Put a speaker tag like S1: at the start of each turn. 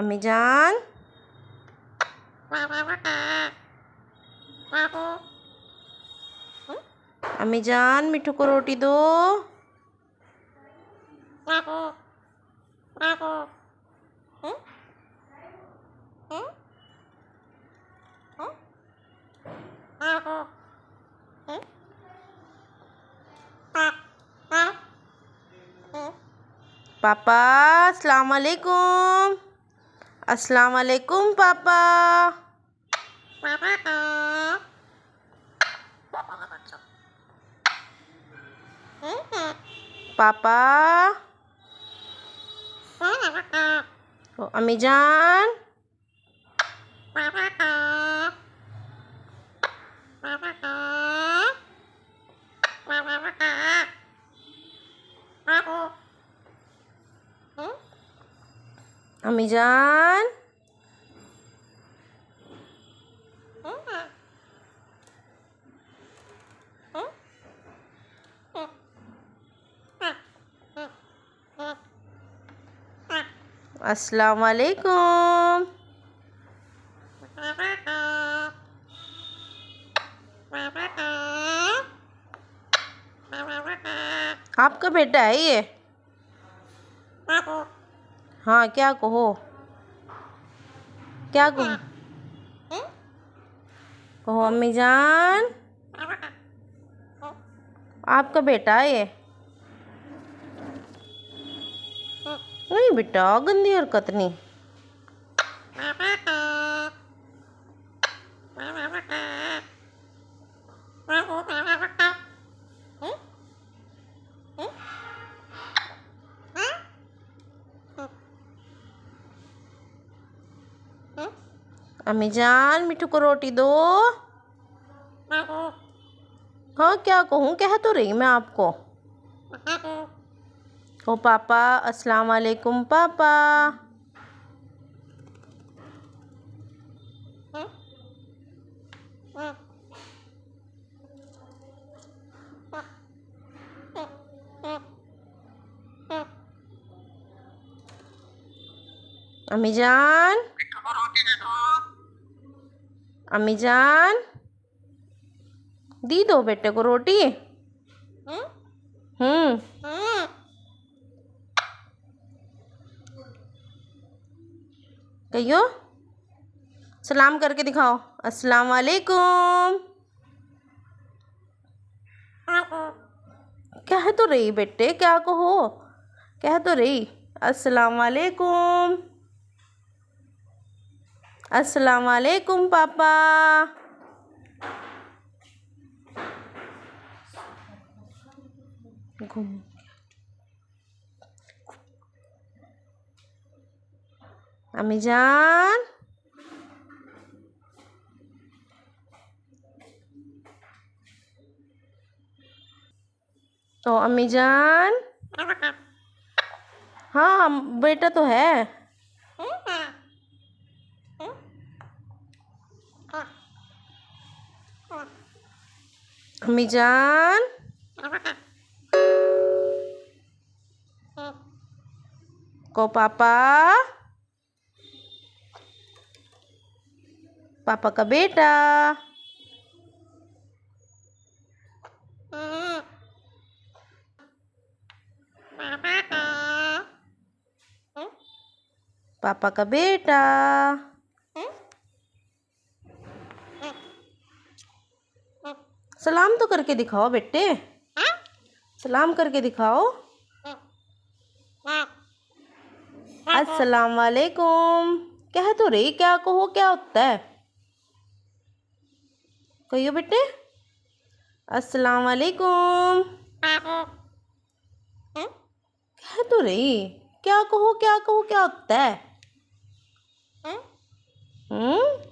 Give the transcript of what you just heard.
S1: अम्मी जान अम्मी मिठू को रोटी दो पापा अस्सलाम Assalamualaikum Papa. Papa. Oh, Amijan. Papa. अम्मी जान अस्सलाम वालेकुम आपका बेटा है ये हाँ क्या कहो क्या कहो कहो अम्मी जान आपका बेटा है ये नहीं बेटा गंदी और कतनी अम्मी जान मिठू को रोटी दो
S2: हाँ
S1: क्या कहूँ कह तो रही मैं आपको ओ पापा अस्सलाम वालेकुम पापा अम्मी जान अम्मी जान दी दो बेटे को रोटी
S2: हम्म, हम्म।, हम्म।
S1: कहियो सलाम करके दिखाओ अस्सलाम वालेकुम कह तो रही बेटे क्या कहो कह तो रही अस्सलाम वालेकुम अस्सलाम वालेकुम पापा घूम अमी जान तो अम्मी जान हाँ बेटा तो है हम्म। Mijan. Kok papa? Papa ke beda. Papa ke beda. सलाम तो करके दिखाओ बेटे हाँ? सलाम करके दिखाओ
S2: हाँ।
S1: अस्सलाम वालेकुम कह तो रही क्या कहो क्या होता है कहियो बेटे अस्सलाम वालेकुम हाँ। कह तो रही क्या कहो क्या कहो क्या होता है हम्म